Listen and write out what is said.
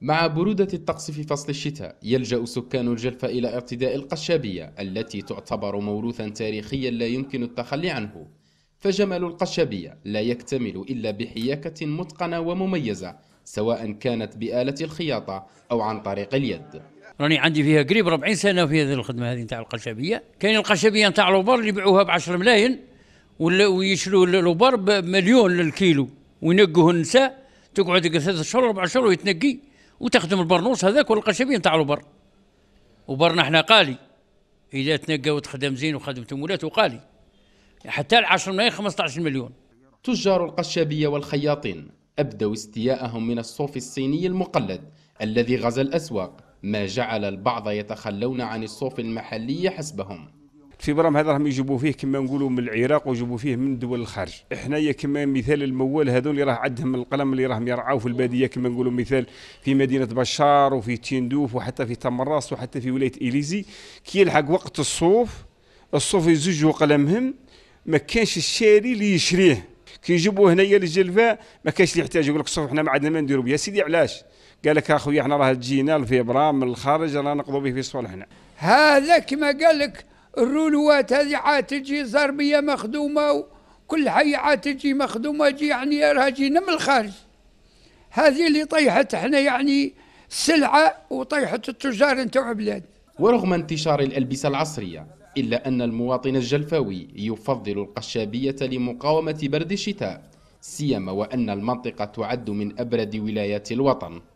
مع برودة الطقس في فصل الشتاء يلجأ سكان الجلفة إلى ارتداء القشابية التي تعتبر موروثا تاريخيا لا يمكن التخلي عنه فجمال القشابية لا يكتمل إلا بحياكة متقنة ومميزة سواء كانت بآلة الخياطة أو عن طريق اليد راني عندي فيها قريب 40 سنة في هذه الخدمة هذه نتاع القشابية كاين القشابية نتاع لوبر اللي يبيعوها ب 10 ملايين ويشروا لوبر بمليون للكيلو وينقوه النساء تقعد ثلاث شهور اربع شهور ويتنقي وتخدم البرنوص هذاك والقشابين نتاع البر وبرنا احنا قالي اذا تنقى وتخدم زين وخدمت مولات وقالي حتى 10 ملايين 15 مليون تجار القشابية والخياطين أبدوا استياءهم من الصوف الصيني المقلد الذي غزا الأسواق ما جعل البعض يتخلون عن الصوف المحلي حسبهم الفيبرام هذا راهم يجيبوا فيه كما نقولوا من العراق ويجيبوا فيه من دول الخارج حنايا كما مثال الموال هذول اللي راه عندهم القلم اللي راهم يرعاو في الباديه كما نقولوا مثال في مدينه بشار وفي تندوف وحتى في تمراس وحتى في ولايه اليزي كي يلحق وقت الصوف الصوف يزجوا قلمهم ما كانش الشاري اللي يشريه كي يجيبوا هنايا للجلفه ما كانش اللي يحتاج يقول لك الصوف احنا ما عندنا ما نديروا به يا سيدي علاش قال لك اخويا احنا راه تجينا الفيبرام من الخارج راه نقضوا به في صالحنا هذا كما قال لك الرولوات هذه عاد تجي زربية مخدومة وكل حي عاد تجي مخدومة جي يعني راها جينا من الخارج هذه اللي طيحت احنا يعني السلعة وطيحت التجار نتاع بلاد ورغم انتشار الألبسة العصرية إلا أن المواطن الجلفاوي يفضل القشابية لمقاومة برد الشتاء سيما وأن المنطقة تعد من أبرد ولايات الوطن